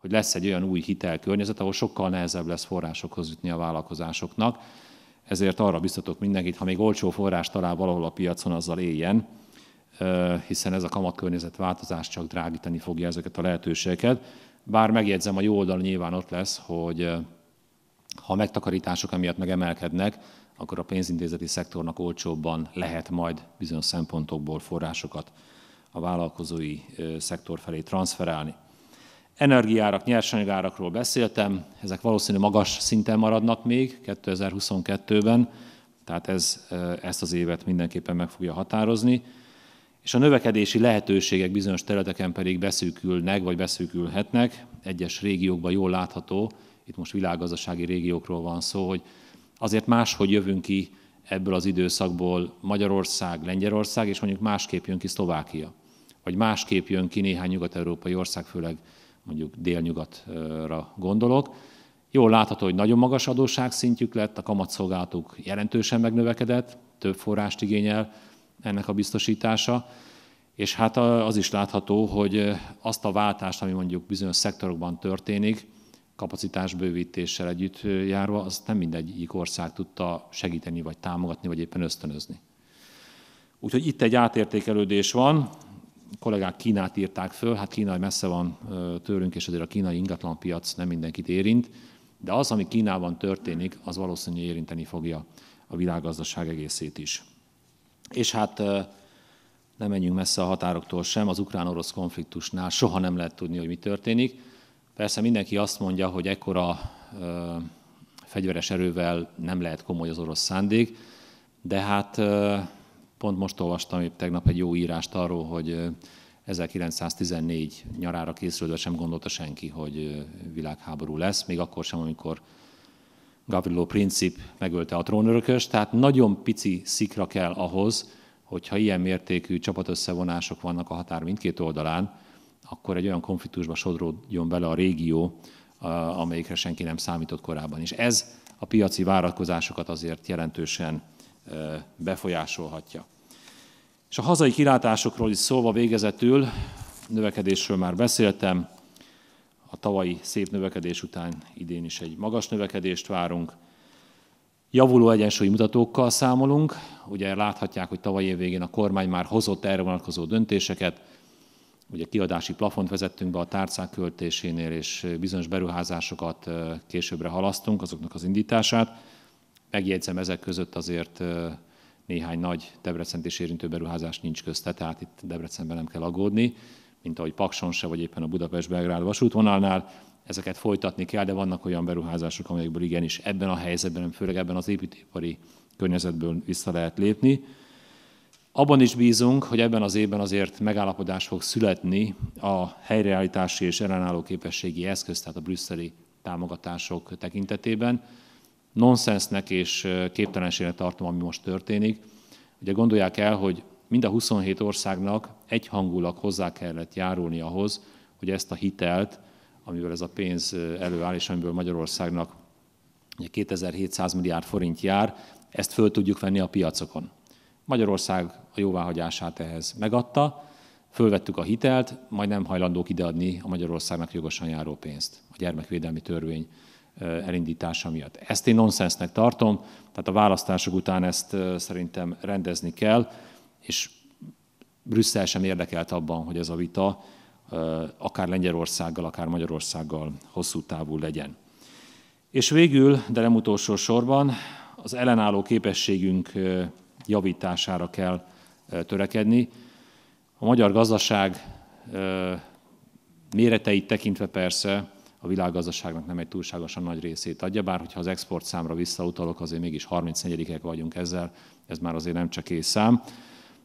hogy lesz egy olyan új hitelkörnyezet, ahol sokkal nehezebb lesz forrásokhoz jutni a vállalkozásoknak. Ezért arra biztatok mindenkit, ha még olcsó forrás talál valahol a piacon, azzal éljen, hiszen ez a kamatkörnyezet változás csak drágítani fogja ezeket a lehetőségeket. Bár megjegyzem, a jó oldal nyilván ott lesz, hogy ha a megtakarítások emiatt megemelkednek, akkor a pénzintézeti szektornak olcsóbban lehet majd bizonyos szempontokból forrásokat a vállalkozói szektor felé transferálni. Energiárak, nyersanyagárakról beszéltem, ezek valószínűleg magas szinten maradnak még 2022-ben, tehát ez, ezt az évet mindenképpen meg fogja határozni. És a növekedési lehetőségek bizonyos területeken pedig beszűkülnek, vagy beszűkülhetnek. Egyes régiókban jól látható, itt most világgazdasági régiókról van szó, hogy azért máshogy jövünk ki ebből az időszakból Magyarország, Lengyelország, és mondjuk másképp jön ki Szlovákia, vagy másképp jön ki néhány nyugat-európai ország, főleg mondjuk délnyugatra gondolok. Jól látható, hogy nagyon magas adósságszintjük lett, a kamatszolgálatuk jelentősen megnövekedett, több forrást igényel ennek a biztosítása, és hát az is látható, hogy azt a váltást, ami mondjuk bizonyos szektorokban történik, kapacitásbővítéssel együtt járva, azt nem mindegyik ország tudta segíteni, vagy támogatni, vagy éppen ösztönözni. Úgyhogy itt egy átértékelődés van, kollégák Kínát írták föl, hát Kína messze van tőlünk, és azért a kínai ingatlanpiac nem mindenkit érint, de az, ami Kínában történik, az valószínűleg érinteni fogja a világgazdaság egészét is. És hát nem menjünk messze a határoktól sem, az ukrán-orosz konfliktusnál soha nem lehet tudni, hogy mi történik. Persze mindenki azt mondja, hogy ekkora fegyveres erővel nem lehet komoly az orosz szándék, de hát Pont most olvastam épp tegnap egy jó írást arról, hogy 1914 nyarára készülve sem gondolta senki, hogy világháború lesz, még akkor sem, amikor Gavrilo Princip megölte a trónörökös, tehát nagyon pici szikra kell ahhoz, hogyha ilyen mértékű csapatösszevonások vannak a határ mindkét oldalán, akkor egy olyan konfliktusba sodródjon bele a régió, amelyikre senki nem számított korábban. És ez a piaci várakozásokat azért jelentősen befolyásolhatja. És a hazai kilátásokról is szólva végezetül, növekedésről már beszéltem, a tavalyi szép növekedés után idén is egy magas növekedést várunk. Javuló egyensúlyi mutatókkal számolunk, ugye láthatják, hogy tavaly év végén a kormány már hozott erre vonatkozó döntéseket, ugye kiadási plafont vezettünk be a tárcák költésénél, és bizonyos beruházásokat későbbre halasztunk, azoknak az indítását. Megjegyzem, ezek között azért néhány nagy Debrecent és érintő beruházás nincs közte, tehát itt Debrecenben nem kell aggódni, mint ahogy Pakson se, vagy éppen a Budapest-Belgrád vasútvonalnál. Ezeket folytatni kell, de vannak olyan beruházások, amelyekből igenis ebben a helyzetben, főleg ebben az építőipari környezetből vissza lehet lépni. Abban is bízunk, hogy ebben az évben azért megállapodás fog születni a helyreállítási és ellenálló képességi eszköz, tehát a brüsszeli támogatások tekintetében nonsensnek és képtelenségnek tartom, ami most történik. Ugye gondolják el, hogy mind a 27 országnak egyhangulag hozzá kellett járulni ahhoz, hogy ezt a hitelt, amivel ez a pénz előáll, és amiből Magyarországnak 2700 milliárd forint jár, ezt föl tudjuk venni a piacokon. Magyarország a jóváhagyását ehhez megadta, fölvettük a hitelt, majd nem hajlandók ideadni a Magyarországnak jogosan járó pénzt. A gyermekvédelmi törvény elindítása miatt. Ezt én nonsensnek tartom, tehát a választások után ezt szerintem rendezni kell, és Brüsszel sem érdekelt abban, hogy ez a vita akár Lengyelországgal, akár Magyarországgal hosszú távú legyen. És végül, de nem utolsó sorban, az ellenálló képességünk javítására kell törekedni. A magyar gazdaság méreteit tekintve persze a világgazdaságnak nem egy túlságosan nagy részét adja, bár hogyha az export számra visszautalok, azért mégis 34-ek vagyunk ezzel, ez már azért nem csak észszám.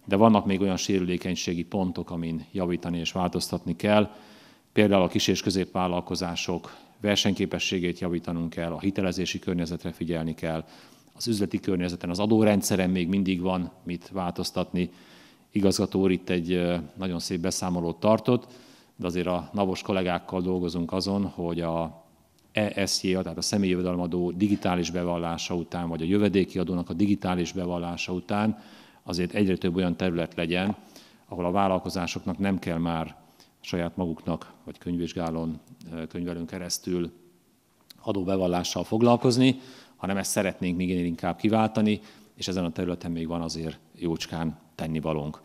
De vannak még olyan sérülékenységi pontok, amin javítani és változtatni kell. Például a kis- és középvállalkozások versenyképességét javítanunk kell, a hitelezési környezetre figyelni kell, az üzleti környezeten, az adórendszeren még mindig van mit változtatni. Igazgató úr itt egy nagyon szép beszámolót tartott de azért a navos kollégákkal dolgozunk azon, hogy a ESJ, tehát a személyi jövedelmadó digitális bevallása után, vagy a jövedéki adónak a digitális bevallása után azért egyre több olyan terület legyen, ahol a vállalkozásoknak nem kell már saját maguknak, vagy könyvvizsgálón, könyvelőn keresztül adóbevallással foglalkozni, hanem ezt szeretnénk még inkább kiváltani, és ezen a területen még van azért jócskán tennivalónk.